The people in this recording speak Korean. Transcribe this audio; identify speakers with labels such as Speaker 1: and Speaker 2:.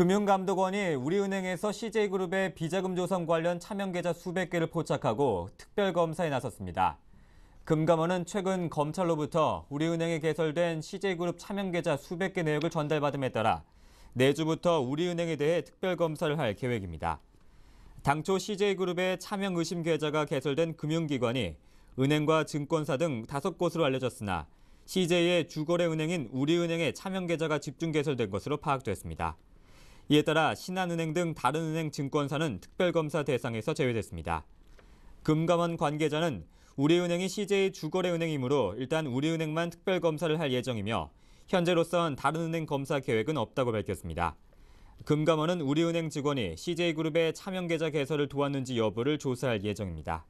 Speaker 1: 금융감독원이 우리은행에서 CJ그룹의 비자금 조성 관련 차명 계좌 수백 개를 포착하고 특별검사에 나섰습니다. 금감원은 최근 검찰로부터 우리은행에 개설된 CJ그룹 차명 계좌 수백 개 내역을 전달받음에 따라 내주부터 우리은행에 대해 특별검사를 할 계획입니다. 당초 CJ그룹의 차명 의심 계좌가 개설된 금융기관이 은행과 증권사 등 다섯 곳으로 알려졌으나 CJ의 주거래 은행인 우리은행의 차명 계좌가 집중 개설된 것으로 파악됐습니다. 이에 따라 신한은행 등 다른 은행 증권사는 특별검사 대상에서 제외됐습니다. 금감원 관계자는 우리은행이 CJ 주거래은행이므로 일단 우리은행만 특별검사를 할 예정이며 현재로선 다른 은행 검사 계획은 없다고 밝혔습니다. 금감원은 우리은행 직원이 CJ그룹의 차명계좌 개설을 도왔는지 여부를 조사할 예정입니다.